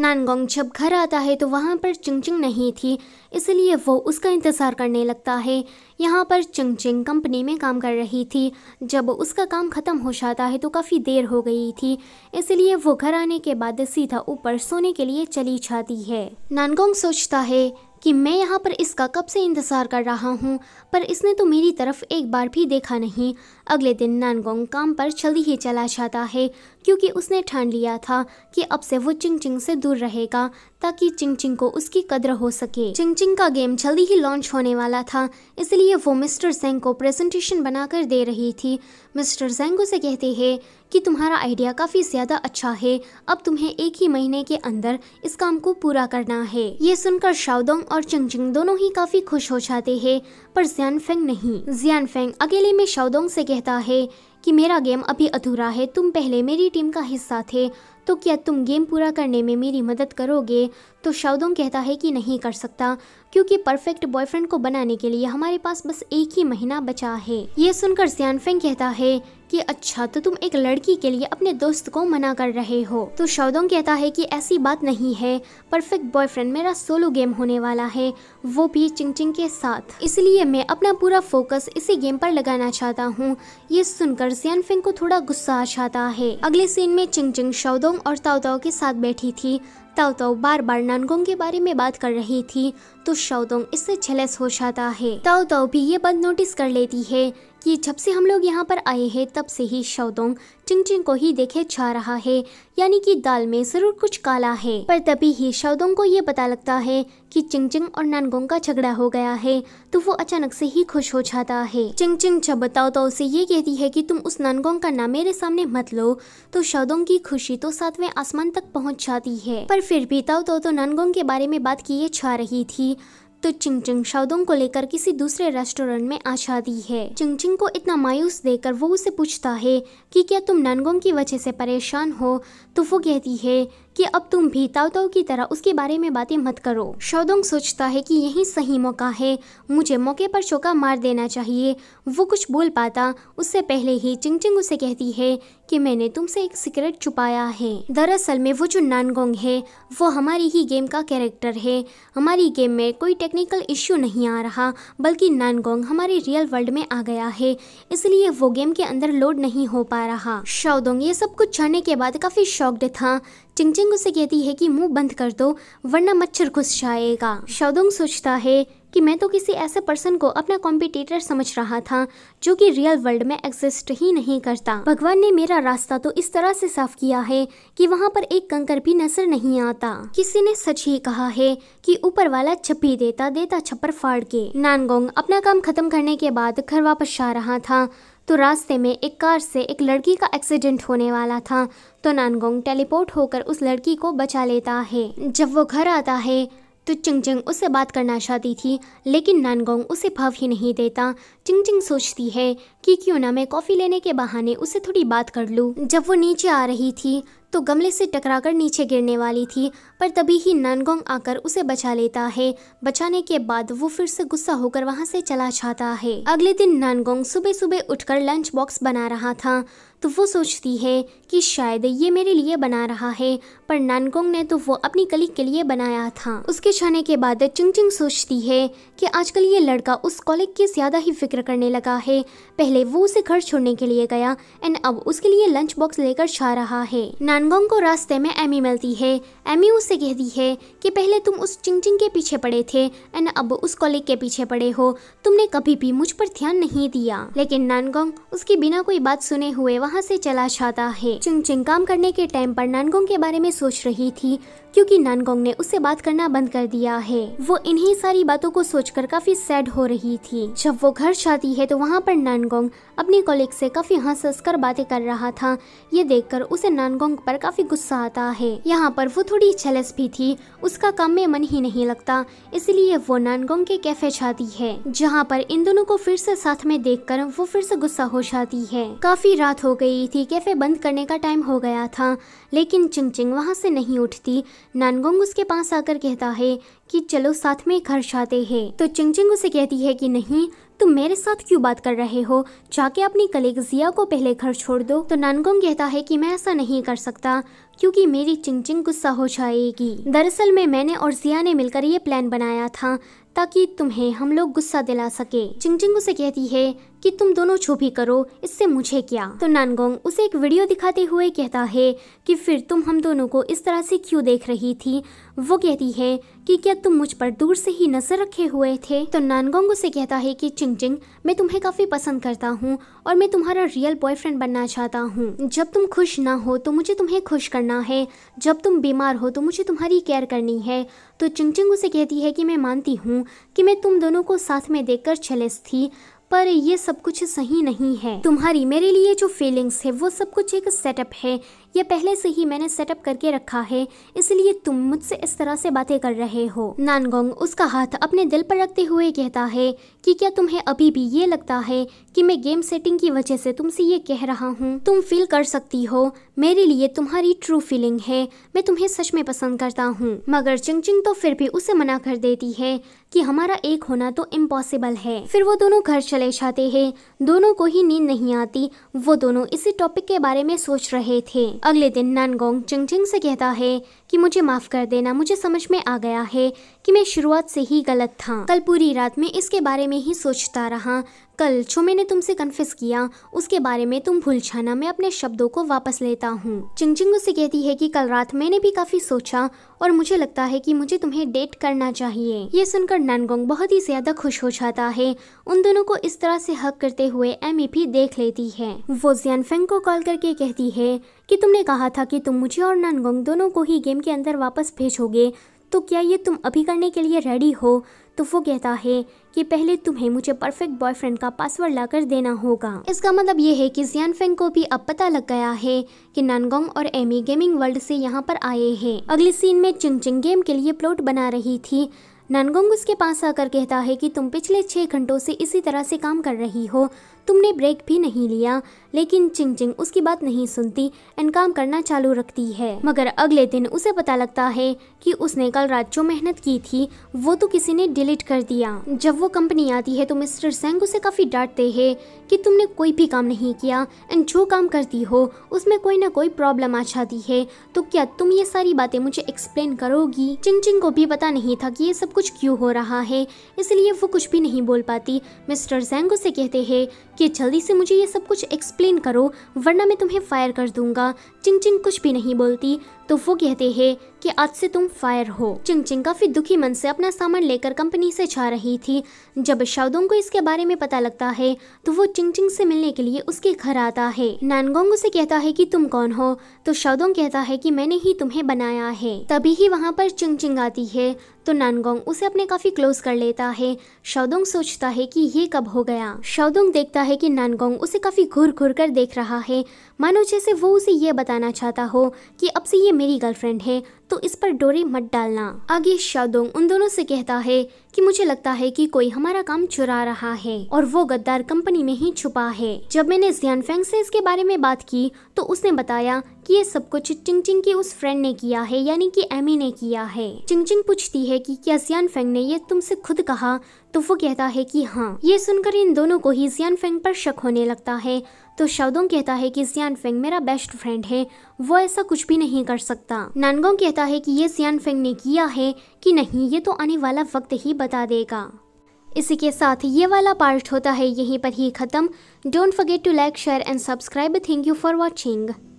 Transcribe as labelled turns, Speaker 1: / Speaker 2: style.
Speaker 1: नानगोंग जब घर आता है तो वहाँ पर चिंगचिंग नहीं थी इसलिए वो उसका इंतज़ार करने लगता है यहाँ पर चिंगचिंग कंपनी में काम कर रही थी जब उसका काम ख़त्म हो जाता है तो काफ़ी देर हो गई थी इसलिए वो घर आने के बाद सीधा ऊपर सोने के लिए चली जाती है नानगोंग सोचता है कि मैं यहाँ पर इसका कब से इंतज़ार कर रहा हूँ पर इसने तो मेरी तरफ एक बार भी देखा नहीं अगले दिन नानगोंग काम पर जल्दी ही चला जाता है क्योंकि उसने ठान लिया था कि अब से वो चिंग चिंग से दूर रहेगा ताकि चिंग चिंग को उसकी कदर हो सके चिंग चिंग का गेम जल्दी ही लॉन्च होने वाला था इसलिए वो मिस्टर सेंग को प्रेजेंटेशन बनाकर दे रही थी मिस्टर सेंग उसे कहते हैं कि तुम्हारा आइडिया काफ़ी ज़्यादा अच्छा है अब तुम्हें एक ही महीने के अंदर इस काम को पूरा करना है ये सुनकर शाओदोंग और चिंग चिंग दोनों ही काफ़ी खुश हो जाते हैं पर जियान फेंग नहीं जियान फेंग अकेले में शाओदोंग से कहता है कि मेरा गेम अभी अधूरा है तुम पहले मेरी टीम का हिस्सा थे तो क्या तुम गेम पूरा करने में मेरी मदद करोगे तो शाउदोंग कहता है कि नहीं कर सकता क्योंकि परफेक्ट बॉयफ्रेंड को बनाने के लिए हमारे पास बस एक ही महीना बचा है ये सुनकर सियानफेंग कहता है कि अच्छा तो तुम एक लड़की के लिए अपने दोस्त को मना कर रहे हो तो शौदोंग कहता है कि ऐसी बात नहीं है परफेक्ट बॉयफ्रेंड मेरा सोलो गेम होने वाला है वो भी चिंगचिंग के साथ इसलिए मैं अपना पूरा फोकस इसी गेम पर लगाना चाहता हूँ ये सुनकर सियानफेंग को थोड़ा गुस्सा आ जाता है अगले सीन में चिंगचिंग शवदोंग और ताओताओ के साथ बैठी थी ताव ताव बार बार नानगोंग के बारे में बात कर रही थी तो शौदोंग इससे झलस हो जाता है ताव ताव भी ये बात नोटिस कर लेती है कि जब से हम लोग यहाँ पर आए हैं तब से ही शवदोंग चिंगचिंग को ही देखे जा रहा है यानी कि दाल में जरूर कुछ काला है पर तभी ही शवदोंग को ये पता लगता है कि चिंगचिंग और नानगोंग का झगड़ा हो गया है तो वो अचानक से ही खुश हो जाता है चिंगचिंग जब बताओ तो उसे ये कहती है कि तुम उस नानगोंग का नाम मेरे सामने मत लो तो शवदोंग की खुशी तो सातवें आसमान तक पहुँच जाती है पर फिर भी ताओ तो, नानगोंग के बारे में बात किए जा रही थी तो चिंगचिंग शवदोंग को लेकर किसी दूसरे रेस्टोरेंट में आ जाती है चिंगचिंग को इतना मायूस देकर वो उसे पूछता है कि क्या तुम ननगोंग की वजह से परेशान हो तो वो कहती है कि अब तुम भी ताओ की तरह उसके बारे में बातें मत करो शौदोंग सोचता है कि यही सही मौका है मुझे मौके पर चौका मार देना चाहिए वो कुछ बोल पाता उससे पहले ही चिंगचिंग उसे कहती है कि मैंने तुमसे एक सीक्रेट छुपाया है दरअसल में वो जो नानगोंग है वो हमारी ही गेम का कैरेक्टर है हमारी गेम में कोई टेक्निकल इश्यू नहीं आ रहा बल्कि नानगोंग हमारे रियल वर्ल्ड में आ गया है इसलिए वो गेम के अंदर लोड नहीं हो पा रहा शाओदोंग ये सब कुछ जानने के बाद काफ़ी शॉक्ड था चिंगचिंग उसे कहती है कि मुंह बंद कर दो वरना मच्छर घुस जाएगा शाओदोंग सोचता है कि मैं तो किसी ऐसे पर्सन को अपना कॉम्पिटिटर समझ रहा था जो कि रियल वर्ल्ड में एग्जिस्ट ही नहीं करता भगवान ने मेरा रास्ता तो इस तरह से साफ किया है कि वहाँ पर एक कंकर भी नजर नहीं आता किसी ने सच ही कहा है कि ऊपर वाला छप्पी देता देता छप्पर फाड़ के नानगोंग अपना काम खत्म करने के बाद घर वापस जा रहा था तो रास्ते में एक कार से एक लड़की का एक्सीडेंट होने वाला था तो नानगोंग टेलीपोर्ट होकर उस लड़की को बचा लेता है जब वो घर आता है तो चिंगचिंग उससे बात करना चाहती थी लेकिन नानगोंग उसे भाव ही नहीं देता चिंगचिंग सोचती है कि क्यों ना मैं कॉफ़ी लेने के बहाने उससे थोड़ी बात कर लूँ जब वो नीचे आ रही थी तो गमले से टकराकर नीचे गिरने वाली थी पर तभी ही नानगोंग आकर उसे बचा लेता है बचाने के बाद वो फिर से गुस्सा होकर वहाँ से चला जाता है अगले दिन नानगोंग सुबह सुबह उठकर लंच बॉक्स बना रहा था तो वो सोचती है कि शायद ये मेरे लिए बना रहा है पर नानकोंग ने तो वो अपनी कली के लिए बनाया था उसके छाने के बाद चिंग चिंग सोचती है कि आजकल ये लड़का उस कॉलेज की ज़्यादा ही फिक्र करने लगा है पहले वो उसे घर छोड़ने के लिए गया एंड अब उसके लिए लंच बॉक्स लेकर छा रहा है यानगोंग को रास्ते में एमी मिलती है एमी उससे कहती है कि पहले तुम उस चिंगचिंग के पीछे पड़े थे एंड अब उस कॉलेज के पीछे पड़े हो तुमने कभी भी मुझ पर ध्यान नहीं दिया लेकिन नानगोंग उसकी बिना कोई बात सुने हुए वहाँ से चला जाता है चिंगचिंग काम करने के टाइम पर नानगोंग के बारे में सोच रही थी क्योंकि नानगोंग ने उससे बात करना बंद कर दिया है वो इन्हीं सारी बातों को सोचकर काफी सैड हो रही थी जब वो घर जाती है तो वहाँ पर नानगोंग अपने कॉलेज से काफी हंस हंस कर बातें कर रहा था ये देखकर उसे नानगोंग पर काफी गुस्सा आता है यहाँ पर वो थोड़ी छलस भी थी उसका काम में मन ही नहीं लगता इसलिए वो नानगोंग के कैफे जाती है जहाँ पर इन दोनों को फिर से साथ में कर वो फिर से गुस्सा हो जाती है काफी रात हो गई थी कैफे बंद करने का टाइम हो गया था लेकिन चिंगचिंग वहाँ से नहीं उठती नानगोंग उसके पास आकर कहता है कि चलो साथ में घर जाते हैं तो चिंगचिंग उसे कहती है कि नहीं तुम मेरे साथ क्यों बात कर रहे हो जाके अपनी कलीग जिया को पहले घर छोड़ दो तो नानगोंग कहता है कि मैं ऐसा नहीं कर सकता क्योंकि मेरी चिंगचिंग गुस्सा हो जाएगी दरअसल में मैंने और जिया ने मिलकर ये प्लान बनाया था ताकि तुम्हें हम लोग गुस्सा दिला सके चिंगचिंग उसे कहती है कि तुम दोनों छुप ही करो इससे मुझे क्या तो नानगोंग उसे एक वीडियो दिखाते हुए कहता है कि फिर तुम हम दोनों को इस तरह से क्यों देख रही थी वो कहती है कि क्या तुम मुझ पर दूर से ही नजर रखे हुए थे तो नानगोंग उसे कहता है कि चिंग चिंग मैं तुम्हें काफी पसंद करता हूँ और मैं तुम्हारा रियल बॉयफ्रेंड बनना चाहता हूँ जब तुम खुश ना हो तो मुझे तुम्हें खुश करना है जब तुम बीमार हो तो मुझे तुम्हारी केयर करनी है तो चिंग चिंग उसे कहती है कि मैं मानती हूँ कि मैं तुम दोनों को साथ में देख कर थी पर ये सब कुछ सही नहीं है तुम्हारी मेरे लिए जो फीलिंग्स है वो सब कुछ एक सेटअप है ये पहले से ही मैंने सेटअप करके रखा है इसलिए तुम मुझसे इस तरह से बातें कर रहे हो नानगोंग उसका हाथ अपने दिल पर रखते हुए कहता है कि क्या तुम्हें अभी भी ये लगता है कि मैं गेम सेटिंग की वजह से तुमसे ये कह रहा हूँ तुम फील कर सकती हो मेरे लिए तुम्हारी ट्रू फीलिंग है मैं तुम्हें सच में पसंद करता हूँ मगर चिंगचिंग तो फिर भी उसे मना कर देती है कि हमारा एक होना तो इम्पॉसिबल है फिर वो दोनों घर चले जाते हैं दोनों को ही नींद नहीं आती वो दोनों इसी टॉपिक के बारे में सोच रहे थे अगले दिन नानगोंग चिंगचिंग से कहता है कि मुझे माफ कर देना मुझे समझ में आ गया है कि मैं शुरुआत से ही गलत था कल पूरी रात में इसके बारे में ही सोचता रहा कल जो मैंने तुमसे कन्फ्यूज किया उसके बारे में तुम भूल छाना मैं अपने शब्दों को वापस लेता हूँ चिंगचिंग उसे कहती है कि कल रात मैंने भी काफ़ी सोचा और मुझे लगता है कि मुझे तुम्हें डेट करना चाहिए ये सुनकर नानगोंग बहुत ही ज़्यादा खुश हो जाता है उन दोनों को इस तरह से हक करते हुए एमी भी e देख लेती है वो फेंग को कॉल करके कहती है की तुमने कहा था की तुम मुझे और नानगोंग दोनों को ही गेम के अंदर वापस भेजोगे तो क्या ये तुम अभी करने के लिए रेडी हो तो वो कहता है कि पहले तुम्हें मुझे परफेक्ट बॉयफ्रेंड का पासवर्ड लाकर देना होगा इसका मतलब ये है कि फेंग को भी अब पता लग गया है कि नानगोंग और एमी गेमिंग वर्ल्ड से यहाँ पर आए हैं अगले सीन में चिंग चिंग गेम के लिए प्लॉट बना रही थी ननगोंग उसके पास आकर कहता है कि तुम पिछले छः घंटों से इसी तरह से काम कर रही हो तुमने ब्रेक भी नहीं लिया लेकिन चिंग चिंग उसकी बात नहीं सुनती एंड काम करना चालू रखती है मगर अगले दिन उसे पता लगता है कि उसने कल रात जो मेहनत की थी वो तो किसी ने डिलीट कर दिया जब वो कंपनी आती है तो मिस्टर सेंग उसे काफ़ी डांटते हैं कि तुमने कोई भी काम नहीं किया एंड जो काम करती हो उसमें कोई ना कोई प्रॉब्लम आ जाती है तो क्या तुम ये सारी बातें मुझे एक्सप्लेन करोगी चिंग चिंग को भी पता नहीं था की ये सब कुछ क्यों हो रहा है इसलिए वो कुछ भी नहीं बोल पाती मिस्टर जेंगो से कहते हैं कि जल्दी से मुझे ये सब कुछ एक्सप्लेन करो वरना मैं तुम्हें फायर कर दूंगा चिंग चिंग कुछ भी नहीं बोलती तो वो कहते हैं कि आज से तुम फायर हो चिंग चिंग काफी दुखी मन से अपना सामान लेकर कंपनी से जा रही थी जब शाओदोंग को इसके बारे में पता लगता है तो वो चिंग चिंग से मिलने के लिए उसके घर आता है नानगोंग उसे कहता है कि तुम कौन हो तो शाओदोंग कहता है कि मैंने ही तुम्हें बनाया है तभी ही वहाँ पर चिंग चिंग आती है तो नानगोंग उसे अपने काफी क्लोज कर लेता है शाओदोंग सोचता है कि ये कब हो गया शाओदोंग देखता है कि नानगोंग उसे काफी घूर घूर कर देख रहा है मानो जैसे वो उसे ये बताना चाहता हो कि अब से ये मेरी गर्लफ्रेंड है तो इस पर डोरे मत डालना आगे शादोंग उन दोनों से कहता है कि मुझे लगता है कि कोई हमारा काम चुरा रहा है और वो गद्दार कंपनी में ही छुपा है जब मैंने जियान फेंग से इसके बारे में बात की तो उसने बताया कि ये सब कुछ चिंग चिंग की उस फ्रेंड ने किया है यानी कि एमी ने किया है चिंग चिंग पूछती है कि क्या जियान फेंग ने ये तुमसे खुद कहा तो वो कहता है कि हाँ ये सुनकर इन दोनों को ही जियान फेंग पर शक होने लगता है तो शाओदोंग कहता है कि फेंग मेरा बेस्ट फ्रेंड है वो ऐसा कुछ भी नहीं कर सकता नानगोंग कहता है कि ये सियान फेंग ने किया है कि नहीं ये तो आने वाला वक्त ही बता देगा इसी के साथ ये वाला पार्ट होता है यहीं पर ही ख़त्म don't forget to like share and subscribe thank you for watching